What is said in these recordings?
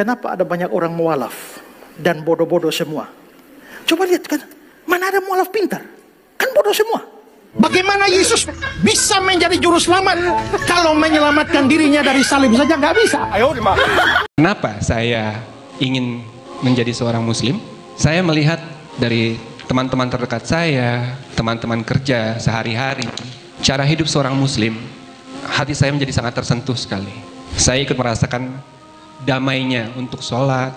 Kenapa ada banyak orang mualaf dan bodoh-bodoh semua? Coba lihat kan, mana ada mualaf pintar? Kan bodoh semua. Bagaimana Yesus bisa menjadi juru selamat kalau menyelamatkan dirinya dari salib saja nggak bisa? Ayo, Kenapa saya ingin menjadi seorang muslim? Saya melihat dari teman-teman terdekat saya, teman-teman kerja sehari-hari, cara hidup seorang muslim, hati saya menjadi sangat tersentuh sekali. Saya ikut merasakan damainya untuk sholat.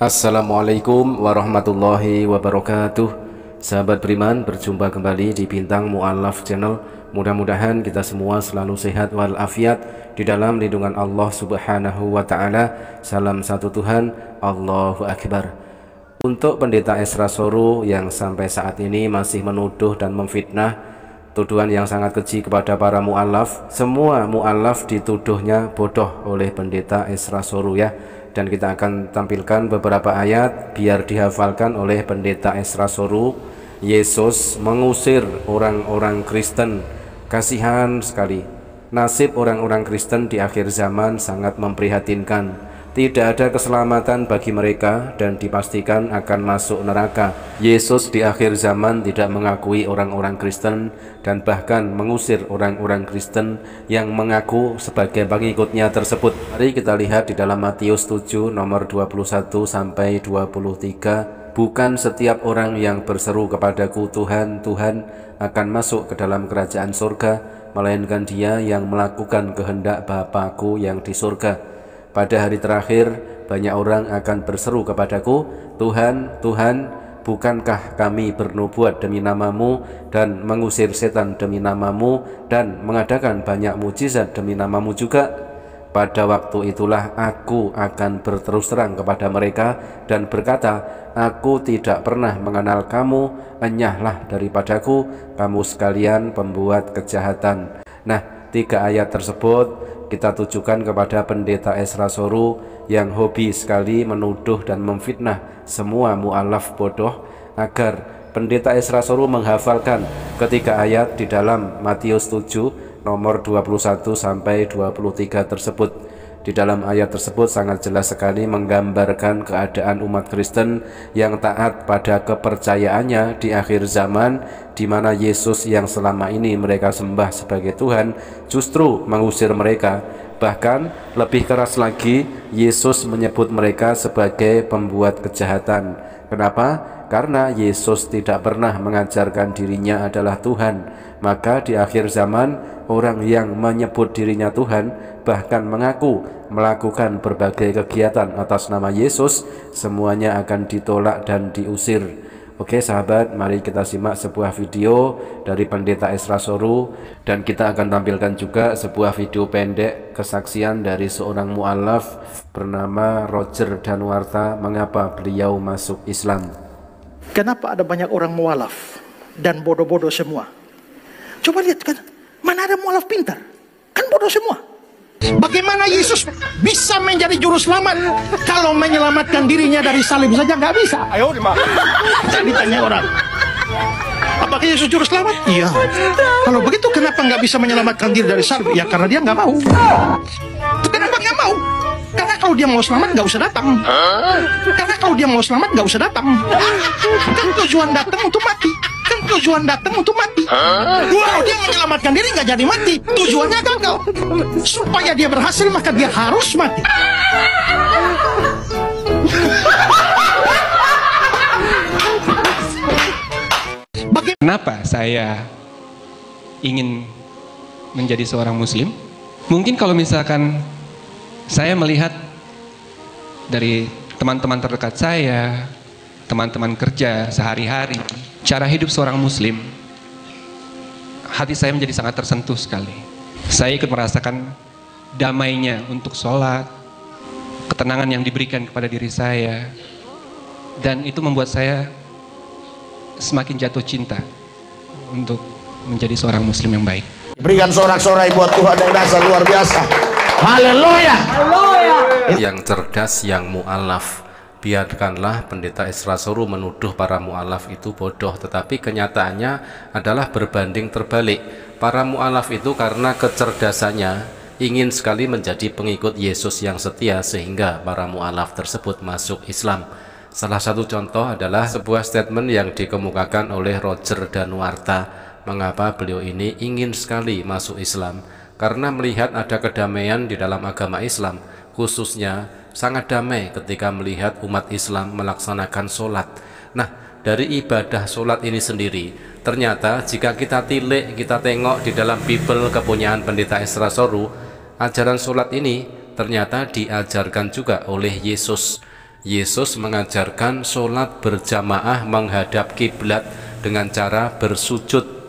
Assalamualaikum warahmatullahi wabarakatuh Sahabat Beriman berjumpa kembali di Bintang Mu'alaf Channel Mudah-mudahan kita semua selalu sehat walafiat di dalam lindungan Allah Subhanahu wa taala. Salam satu Tuhan, Allahu akbar. Untuk pendeta Esra Soru yang sampai saat ini masih menuduh dan memfitnah tuduhan yang sangat keji kepada para mualaf, semua mualaf dituduhnya bodoh oleh pendeta Esra Soru ya. Dan kita akan tampilkan beberapa ayat biar dihafalkan oleh pendeta Esra Soru. Yesus mengusir orang-orang Kristen Kasihan sekali, nasib orang-orang Kristen di akhir zaman sangat memprihatinkan. Tidak ada keselamatan bagi mereka dan dipastikan akan masuk neraka. Yesus di akhir zaman tidak mengakui orang-orang Kristen dan bahkan mengusir orang-orang Kristen yang mengaku sebagai pengikutnya tersebut. Mari kita lihat di dalam Matius 7 nomor 21 sampai 23. Bukan setiap orang yang berseru kepadaku Tuhan, Tuhan akan masuk ke dalam kerajaan surga, melainkan dia yang melakukan kehendak Bapakku yang di surga. Pada hari terakhir, banyak orang akan berseru kepadaku, Tuhan, Tuhan, bukankah kami bernubuat demi namamu dan mengusir setan demi namamu dan mengadakan banyak mujizat demi namamu juga?' Pada waktu itulah aku akan berterus terang kepada mereka dan berkata, Aku tidak pernah mengenal kamu, enyahlah daripadaku, kamu sekalian pembuat kejahatan. Nah, tiga ayat tersebut kita tujukan kepada pendeta Esra Soru yang hobi sekali menuduh dan memfitnah semua mu'alaf bodoh agar pendeta Esra Soru menghafalkan ketiga ayat di dalam Matius 7 nomor 21 sampai 23 tersebut. Di dalam ayat tersebut sangat jelas sekali menggambarkan keadaan umat Kristen yang taat pada kepercayaannya di akhir zaman di mana Yesus yang selama ini mereka sembah sebagai Tuhan justru mengusir mereka bahkan lebih keras lagi Yesus menyebut mereka sebagai pembuat kejahatan Kenapa? Karena Yesus tidak pernah mengajarkan dirinya adalah Tuhan. Maka di akhir zaman, orang yang menyebut dirinya Tuhan bahkan mengaku melakukan berbagai kegiatan atas nama Yesus, semuanya akan ditolak dan diusir. Oke sahabat, mari kita simak sebuah video dari Pendeta Esra Soru dan kita akan tampilkan juga sebuah video pendek kesaksian dari seorang mu'alaf bernama Roger Danwarta mengapa beliau masuk Islam. Kenapa ada banyak orang mu'alaf dan bodoh-bodoh semua? Coba lihat kan, mana ada mu'alaf pintar? Kan bodoh semua. Bagaimana Yesus bisa menjadi juru selamat kalau menyelamatkan dirinya dari salib saja nggak bisa? Ayo dimana? Jadi tanya orang. Apakah Yesus juru selamat? Iya. Kalau begitu kenapa nggak bisa menyelamatkan diri dari salib? Ya karena dia nggak mau. Kenapa nggak mau? Karena kalau dia mau selamat nggak usah datang. Karena kalau dia mau selamat nggak usah datang. Kan tujuan datang untuk mati kan tujuan datang untuk mati. Wow, dia menyelamatkan diri nggak jadi mati. Tujuannya gagal. Kan Supaya dia berhasil maka dia harus mati. Kenapa saya ingin menjadi seorang muslim? Mungkin kalau misalkan saya melihat dari teman-teman terdekat saya, teman-teman kerja sehari-hari, cara hidup seorang muslim hati saya menjadi sangat tersentuh sekali saya ikut merasakan damainya untuk sholat ketenangan yang diberikan kepada diri saya dan itu membuat saya semakin jatuh cinta untuk menjadi seorang muslim yang baik berikan sorak-sorai buat Tuhan yang dasar luar biasa haleluya yang cerdas yang mualaf biarkanlah pendeta Isra Suru menuduh para mu'alaf itu bodoh tetapi kenyataannya adalah berbanding terbalik para mu'alaf itu karena kecerdasannya ingin sekali menjadi pengikut Yesus yang setia sehingga para mu'alaf tersebut masuk Islam salah satu contoh adalah sebuah statement yang dikemukakan oleh Roger dan Warta mengapa beliau ini ingin sekali masuk Islam karena melihat ada kedamaian di dalam agama Islam khususnya sangat damai ketika melihat umat Islam melaksanakan sholat. Nah, dari ibadah sholat ini sendiri, ternyata jika kita tilik, kita tengok di dalam Bible kepunyaan pendeta Esra Soru, ajaran sholat ini ternyata diajarkan juga oleh Yesus. Yesus mengajarkan sholat berjamaah menghadap kiblat dengan cara bersujud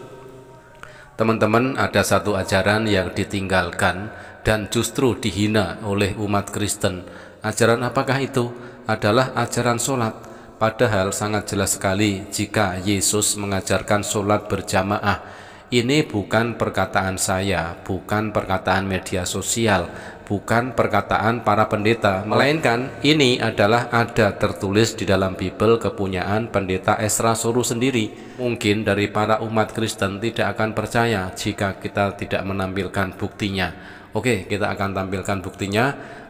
Teman-teman, ada satu ajaran yang ditinggalkan dan justru dihina oleh umat Kristen, Ajaran apakah itu? Adalah ajaran sholat Padahal sangat jelas sekali jika Yesus mengajarkan sholat berjamaah. Ini bukan perkataan saya, bukan perkataan media sosial, bukan perkataan para pendeta, melainkan ini adalah ada tertulis di dalam Bible kepunyaan pendeta Esra Suru sendiri. Mungkin dari para umat Kristen tidak akan percaya jika kita tidak menampilkan buktinya. Oke, kita akan tampilkan buktinya.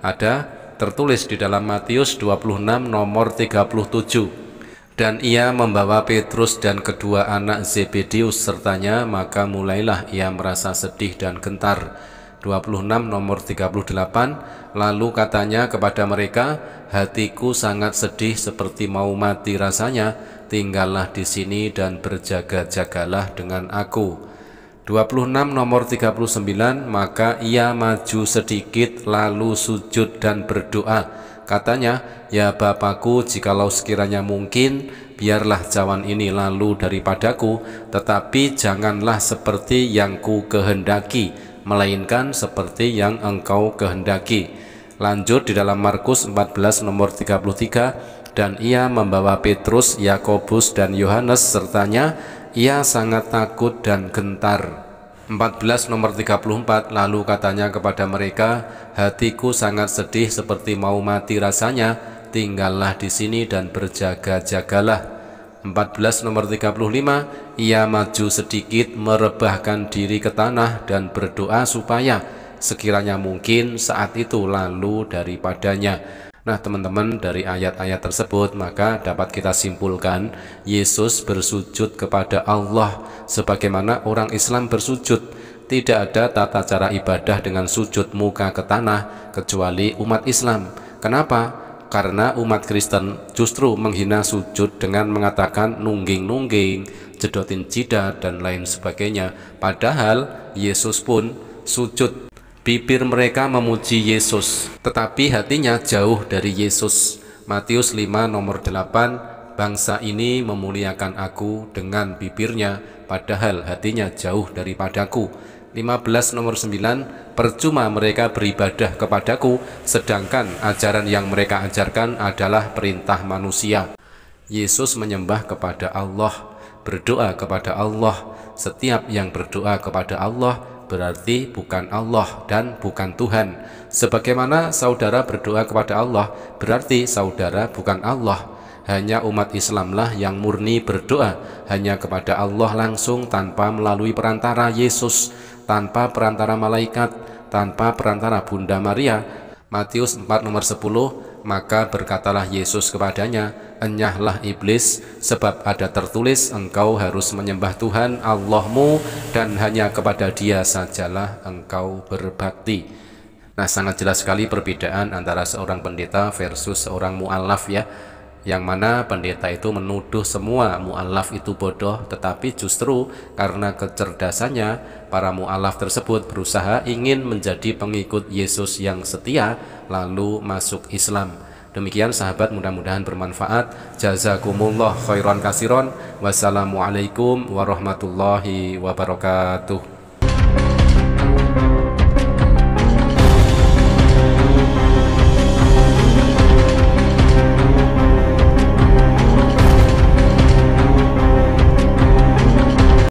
Ada tertulis di dalam Matius 26 nomor 37 dan ia membawa Petrus dan kedua anak Zebedius sertanya maka mulailah ia merasa sedih dan gentar 26 nomor 38 lalu katanya kepada mereka hatiku sangat sedih seperti mau mati rasanya tinggallah di sini dan berjaga-jagalah dengan aku 26 nomor 39 maka ia maju sedikit lalu sujud dan berdoa katanya ya Bapakku jikalau sekiranya mungkin biarlah cawan ini lalu daripadaku tetapi janganlah seperti yang ku kehendaki melainkan seperti yang engkau kehendaki lanjut di dalam Markus 14 nomor 33 dan ia membawa Petrus, Yakobus dan Yohanes sertanya ia sangat takut dan gentar. 14 nomor 34 lalu katanya kepada mereka, hatiku sangat sedih seperti mau mati rasanya, tinggallah di sini dan berjaga-jagalah. 14 nomor 35 ia maju sedikit merebahkan diri ke tanah dan berdoa supaya sekiranya mungkin saat itu lalu daripadanya Nah teman-teman dari ayat-ayat tersebut maka dapat kita simpulkan Yesus bersujud kepada Allah sebagaimana orang Islam bersujud Tidak ada tata cara ibadah dengan sujud muka ke tanah kecuali umat Islam Kenapa? Karena umat Kristen justru menghina sujud dengan mengatakan nungging-nungging, jedotin jidat dan lain sebagainya Padahal Yesus pun sujud Bibir mereka memuji Yesus, tetapi hatinya jauh dari Yesus. Matius 5 nomor 8, bangsa ini memuliakan aku dengan bibirnya, padahal hatinya jauh daripadaku. 15 nomor 9, percuma mereka beribadah kepadaku, sedangkan ajaran yang mereka ajarkan adalah perintah manusia. Yesus menyembah kepada Allah, berdoa kepada Allah. Setiap yang berdoa kepada Allah berarti bukan Allah dan bukan Tuhan. Sebagaimana saudara berdoa kepada Allah, berarti saudara bukan Allah. Hanya umat Islamlah yang murni berdoa, hanya kepada Allah langsung tanpa melalui perantara Yesus, tanpa perantara malaikat, tanpa perantara Bunda Maria, Matius 4 nomor 10 maka berkatalah Yesus kepadanya enyahlah iblis sebab ada tertulis engkau harus menyembah Tuhan Allahmu dan hanya kepada dia sajalah engkau berbakti Nah sangat jelas sekali perbedaan antara seorang pendeta versus seorang mu'alaf ya yang mana pendeta itu menuduh semua mualaf itu bodoh tetapi justru karena kecerdasannya para mualaf tersebut berusaha ingin menjadi pengikut Yesus yang setia lalu masuk Islam demikian sahabat mudah-mudahan bermanfaat jazakumullah khairan kasiron wassalamualaikum warahmatullahi wabarakatuh